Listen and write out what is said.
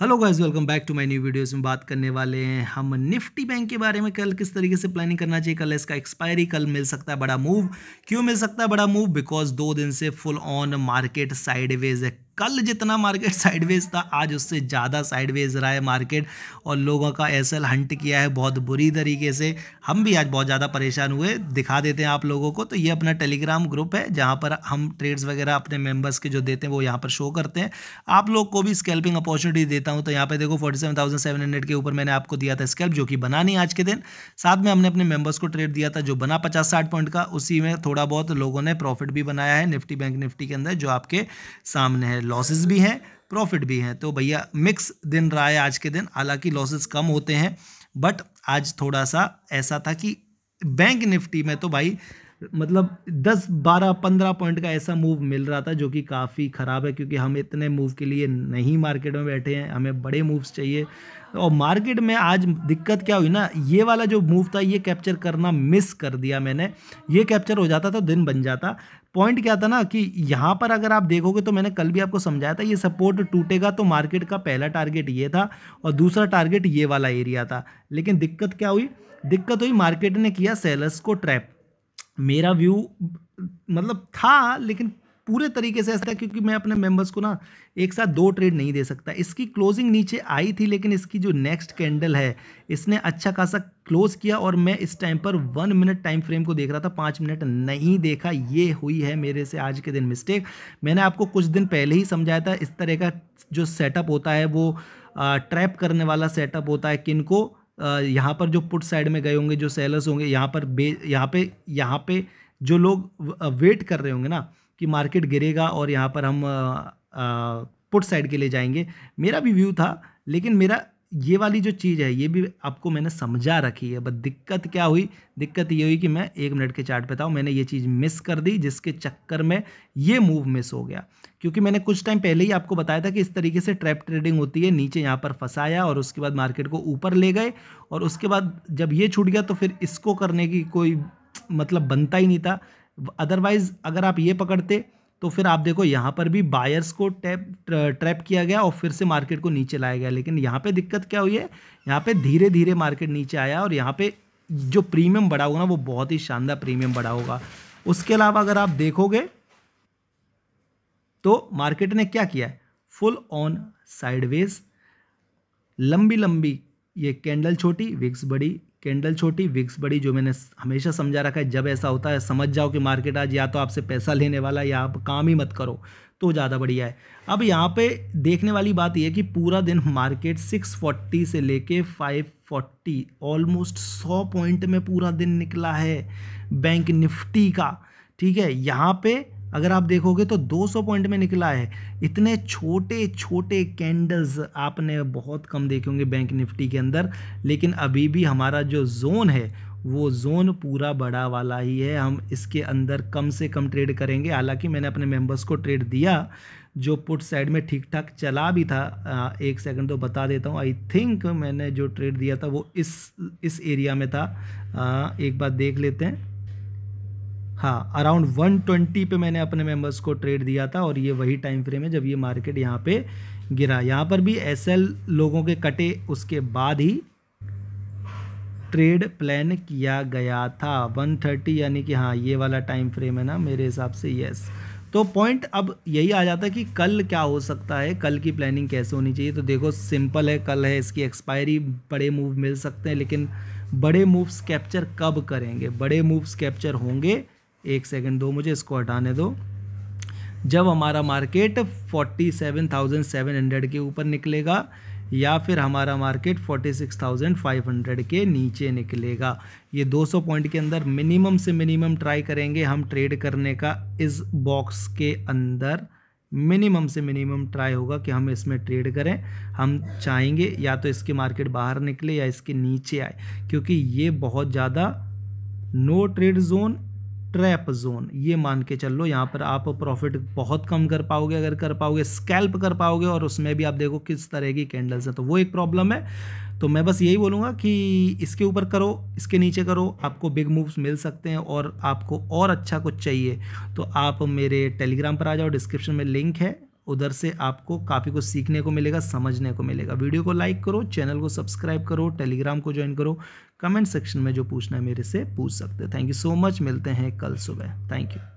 hello guys welcome back to my new videos में बात करने वाले हैं हम निफ्टी बैंक के बारे में कल किस तरीके से प्लानिंग करना चाहिए कल इसका एक्सपायरी कल मिल सकता है बड़ा मूव क्यों मिल सकता है बड़ा मूव बिकॉज दो दिन से फुल ऑन मार्केट साइडवेज कल जितना मार्केट साइडवेज था आज उससे ज़्यादा साइडवेज रहा है मार्केट और लोगों का एसएल हंट किया है बहुत बुरी तरीके से हम भी आज बहुत ज़्यादा परेशान हुए दिखा देते हैं आप लोगों को तो ये अपना टेलीग्राम ग्रुप है जहाँ पर हम ट्रेड्स वगैरह अपने मेम्बर्स के जो देते हैं वो यहाँ पर शो करते हैं आप लोग को भी स्केल्पिंग अपॉर्चुनिटी देता हूँ तो यहाँ पर देखो फोर्टी के ऊपर मैंने आपको दिया था स्केल्प जो कि बना नहीं आज के दिन साथ में हमने अपने मेम्बर्स को ट्रेड दिया था जो बना पचास साठ पॉइंट का उसी में थोड़ा बहुत लोगों ने प्रॉफिट भी बनाया है निफ्टी बैंक निफ्टी के अंदर जो आपके सामने है लॉसेस भी हैं प्रॉफिट भी हैं तो भैया मिक्स दिन रहा है आज के दिन हालांकि लॉसेस कम होते हैं बट आज थोड़ा सा ऐसा था कि बैंक निफ्टी में तो भाई मतलब 10 12 15 पॉइंट का ऐसा मूव मिल रहा था जो कि काफ़ी ख़राब है क्योंकि हम इतने मूव के लिए नहीं मार्केट में बैठे हैं हमें बड़े मूव्स चाहिए और मार्केट में आज दिक्कत क्या हुई ना ये वाला जो मूव था ये कैप्चर करना मिस कर दिया मैंने ये कैप्चर हो जाता तो दिन बन जाता पॉइंट क्या था ना कि यहाँ पर अगर आप देखोगे तो मैंने कल भी आपको समझाया था ये सपोर्ट टूटेगा तो मार्केट का पहला टारगेट ये था और दूसरा टारगेट ये वाला एरिया था लेकिन दिक्कत क्या हुई दिक्कत हुई मार्केट ने किया सेलर्स को ट्रैप मेरा व्यू मतलब था लेकिन पूरे तरीके से ऐसा है क्योंकि मैं अपने मेंबर्स को ना एक साथ दो ट्रेड नहीं दे सकता इसकी क्लोजिंग नीचे आई थी लेकिन इसकी जो नेक्स्ट कैंडल है इसने अच्छा खासा क्लोज किया और मैं इस टाइम पर वन मिनट टाइम फ्रेम को देख रहा था पाँच मिनट नहीं देखा ये हुई है मेरे से आज के दिन मिस्टेक मैंने आपको कुछ दिन पहले ही समझाया था इस तरह का जो सेटअप होता है वो ट्रैप करने वाला सेटअप होता है किन को यहाँ पर जो पुट साइड में गए होंगे जो सेलर्स होंगे यहाँ पर बे यहाँ पे यहाँ पे जो लोग वेट कर रहे होंगे ना कि मार्केट गिरेगा और यहाँ पर हम पुट साइड के लिए जाएंगे मेरा भी व्यू था लेकिन मेरा ये वाली जो चीज़ है ये भी आपको मैंने समझा रखी है बट दिक्कत क्या हुई दिक्कत ये हुई कि मैं एक मिनट के चार्ट पे था मैंने ये चीज़ मिस कर दी जिसके चक्कर में ये मूव मिस हो गया क्योंकि मैंने कुछ टाइम पहले ही आपको बताया था कि इस तरीके से ट्रैप ट्रेडिंग होती है नीचे यहाँ पर फंसाया और उसके बाद मार्केट को ऊपर ले गए और उसके बाद जब ये छूट गया तो फिर इसको करने की कोई मतलब बनता ही नहीं था अदरवाइज़ अगर आप ये पकड़ते तो फिर आप देखो यहाँ पर भी बायर्स को टैप ट्रैप किया गया और फिर से मार्केट को नीचे लाया गया लेकिन यहाँ पे दिक्कत क्या हुई है यहाँ पे धीरे धीरे मार्केट नीचे आया और यहाँ पे जो प्रीमियम बढ़ा होगा ना वो बहुत ही शानदार प्रीमियम बढ़ा होगा उसके अलावा अगर आप देखोगे तो मार्केट ने क्या किया है फुल ऑन साइडवेज लंबी लंबी ये कैंडल छोटी विक्स बड़ी कैंडल छोटी विक्स बड़ी जो मैंने हमेशा समझा रखा है जब ऐसा होता है समझ जाओ कि मार्केट आज या तो आपसे पैसा लेने वाला है या आप काम ही मत करो तो ज़्यादा बढ़िया है अब यहाँ पे देखने वाली बात यह कि पूरा दिन मार्केट 640 से लेके 540 ऑलमोस्ट 100 पॉइंट में पूरा दिन निकला है बैंक निफ्टी का ठीक है यहाँ पर अगर आप देखोगे तो 200 पॉइंट में निकला है इतने छोटे छोटे कैंडल्स आपने बहुत कम देखे होंगे बैंक निफ्टी के अंदर लेकिन अभी भी हमारा जो जोन है वो जोन पूरा बड़ा वाला ही है हम इसके अंदर कम से कम ट्रेड करेंगे हालांकि मैंने अपने मेंबर्स को ट्रेड दिया जो पुट साइड में ठीक ठाक चला भी था एक सेकंड तो बता देता हूँ आई थिंक मैंने जो ट्रेड दिया था वो इस इस एरिया में था एक बार देख लेते हैं हाँ अराउंड 120 पे मैंने अपने मेंबर्स को ट्रेड दिया था और ये वही टाइम फ्रेम है जब ये मार्केट यहाँ पे गिरा यहाँ पर भी एस लोगों के कटे उसके बाद ही ट्रेड प्लान किया गया था 130 यानी कि हाँ ये वाला टाइम फ्रेम है ना मेरे हिसाब से यस तो पॉइंट अब यही आ जाता है कि कल क्या हो सकता है कल की प्लानिंग कैसे होनी चाहिए तो देखो सिंपल है कल है इसकी एक्सपायरी बड़े मूव मिल सकते हैं लेकिन बड़े मूव्स कैप्चर कब करेंगे बड़े मूव्स कैप्चर होंगे एक सेकंड दो मुझे इसको हटाने दो जब हमारा मार्केट 47,700 के ऊपर निकलेगा या फिर हमारा मार्केट 46,500 के नीचे निकलेगा ये 200 पॉइंट के अंदर मिनिमम से मिनिमम ट्राई करेंगे हम ट्रेड करने का इस बॉक्स के अंदर मिनिमम से मिनिमम ट्राई होगा कि हम इसमें ट्रेड करें हम चाहेंगे या तो इसके मार्केट बाहर निकले या इसके नीचे आए क्योंकि ये बहुत ज़्यादा no trade zone trap zone ये मान के चल लो यहाँ पर आप प्रॉफिट बहुत कम कर पाओगे अगर कर पाओगे स्कैल्प कर पाओगे और उसमें भी आप देखो किस तरह की कैंडल्स हैं तो वो एक प्रॉब्लम है तो मैं बस यही बोलूँगा कि इसके ऊपर करो इसके नीचे करो आपको बिग मूव्स मिल सकते हैं और आपको और अच्छा कुछ चाहिए तो आप मेरे टेलीग्राम पर आ जाओ डिस्क्रिप्शन में लिंक है उधर से आपको काफ़ी कुछ सीखने को मिलेगा समझने को मिलेगा वीडियो को लाइक करो चैनल को सब्सक्राइब करो टेलीग्राम को ज्वाइन करो कमेंट सेक्शन में जो पूछना है मेरे से पूछ सकते हैं थैंक यू सो मच मिलते हैं कल सुबह थैंक यू